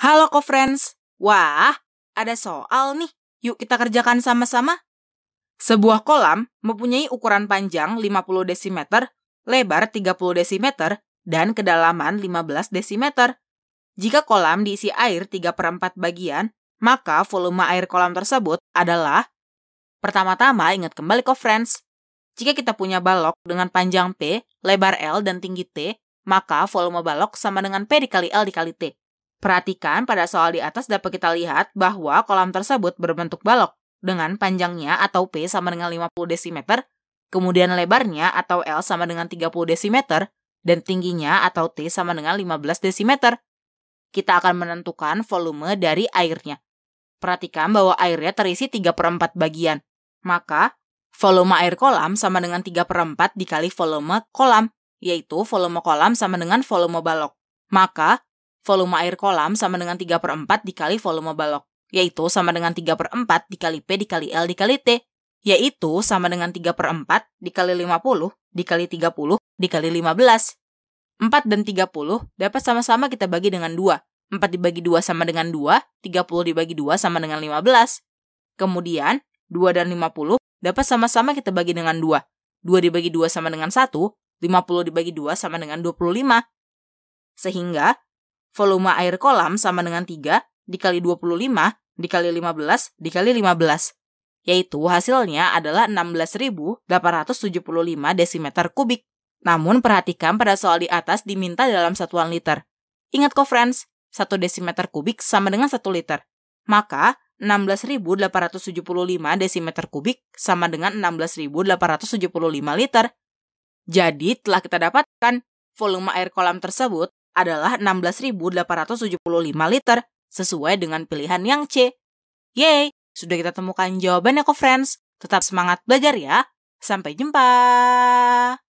Halo co-friends, wah ada soal nih, yuk kita kerjakan sama-sama. Sebuah kolam mempunyai ukuran panjang 50 desimeter, lebar 30 desimeter, dan kedalaman 15 desimeter. Jika kolam diisi air 3 per 4 bagian, maka volume air kolam tersebut adalah Pertama-tama ingat kembali co friends. Jika kita punya balok dengan panjang P, lebar L, dan tinggi T, maka volume balok sama dengan P dikali L dikali T. Perhatikan pada soal di atas dapat kita lihat bahwa kolam tersebut berbentuk balok dengan panjangnya atau P sama dengan 50 desimeter, kemudian lebarnya atau L sama dengan 30 desimeter, dan tingginya atau T sama dengan 15 desimeter. Kita akan menentukan volume dari airnya. Perhatikan bahwa airnya terisi 3 per 4 bagian. Maka, volume air kolam sama dengan 3 per 4 dikali volume kolam, yaitu volume kolam sama dengan volume balok. Maka, volume air kolam sama dengan 3 per 4 dikali volume balok, yaitu sama dengan 3 per 4 dikali P dikali L dikali T, yaitu sama dengan 3 per 4 dikali 50 dikali 30 dikali 15. 4 dan 30 dapat sama-sama kita bagi dengan 2. 4 dibagi 2 sama dengan 2, 30 dibagi 2 sama dengan 15. Kemudian, 2 dan 50 dapat sama-sama kita bagi dengan 2. 2 dibagi 2 sama dengan 1, 50 dibagi 2 sama dengan 25. Sehingga volume air kolam sama dengan 3 dikali 25 dikali 15 dikali 15, yaitu hasilnya adalah 16.875 desimeter kubik. Namun perhatikan pada soal di atas diminta dalam satuan liter. Ingat kok friends, 1 desimeter kubik sama dengan 1 liter. Maka 16.875 desimeter kubik sama dengan 16.875 liter. Jadi telah kita dapatkan volume air kolam tersebut adalah 16.875 liter sesuai dengan pilihan yang C. Yeay, sudah kita temukan jawabannya kok friends. Tetap semangat belajar ya. Sampai jumpa.